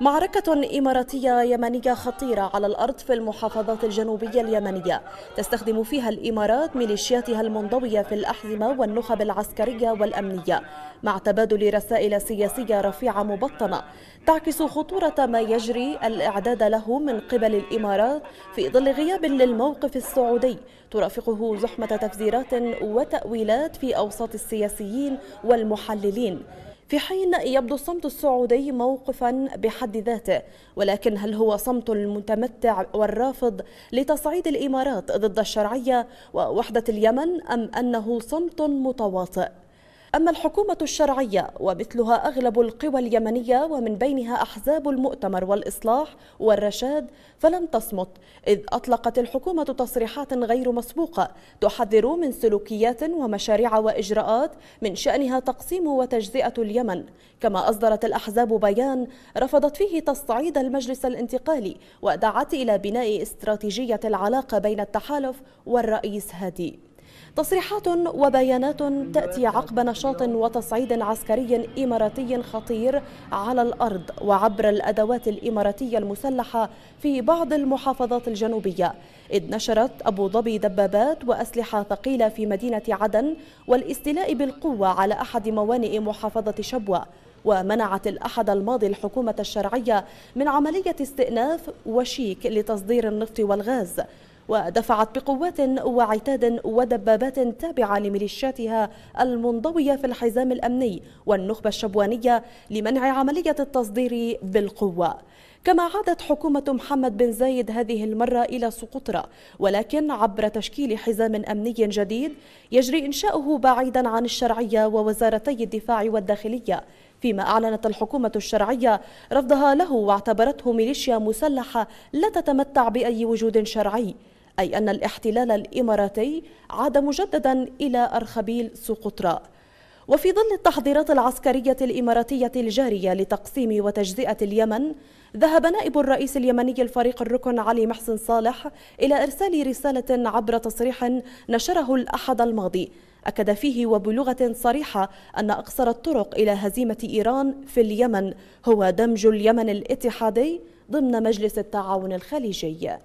معركة إماراتية يمنية خطيرة على الأرض في المحافظات الجنوبية اليمنية تستخدم فيها الإمارات ميليشياتها المنضوية في الأحزمة والنخب العسكرية والأمنية مع تبادل رسائل سياسية رفيعة مبطنة تعكس خطورة ما يجري الإعداد له من قبل الإمارات في ظل غياب للموقف السعودي ترافقه زحمة تفزيرات وتأويلات في أوساط السياسيين والمحللين في حين يبدو الصمت السعودي موقفا بحد ذاته ولكن هل هو صمت المتمتع والرافض لتصعيد الإمارات ضد الشرعية ووحدة اليمن أم أنه صمت متواطئ أما الحكومة الشرعية ومثلها أغلب القوى اليمنية ومن بينها أحزاب المؤتمر والإصلاح والرشاد فلم تصمت إذ أطلقت الحكومة تصريحات غير مسبوقة تحذر من سلوكيات ومشاريع وإجراءات من شأنها تقسيم وتجزئة اليمن كما أصدرت الأحزاب بيان رفضت فيه تصعيد المجلس الانتقالي ودعت إلى بناء استراتيجية العلاقة بين التحالف والرئيس هادي تصريحات وبيانات تأتي عقب نشاط وتصعيد عسكري إماراتي خطير على الأرض وعبر الأدوات الإماراتية المسلحة في بعض المحافظات الجنوبية إذ نشرت أبو ظبي دبابات وأسلحة ثقيلة في مدينة عدن والاستيلاء بالقوة على أحد موانئ محافظة شبوة ومنعت الأحد الماضي الحكومة الشرعية من عملية استئناف وشيك لتصدير النفط والغاز ودفعت بقوات وعتاد ودبابات تابعة لميليشياتها المنضوية في الحزام الأمني والنخبة الشبوانية لمنع عملية التصدير بالقوة كما عادت حكومة محمد بن زايد هذه المرة إلى سقطرة ولكن عبر تشكيل حزام أمني جديد يجري إنشاؤه بعيدا عن الشرعية ووزارتي الدفاع والداخلية فيما أعلنت الحكومة الشرعية رفضها له واعتبرته ميليشيا مسلحة لا تتمتع بأي وجود شرعي أي أن الاحتلال الإماراتي عاد مجددا إلى أرخبيل سقطرى وفي ظل التحضيرات العسكرية الإماراتية الجارية لتقسيم وتجزئة اليمن ذهب نائب الرئيس اليمني الفريق الركن علي محسن صالح إلى إرسال رسالة عبر تصريح نشره الأحد الماضي أكد فيه وبلغة صريحة أن أقصر الطرق إلى هزيمة إيران في اليمن هو دمج اليمن الاتحادي ضمن مجلس التعاون الخليجي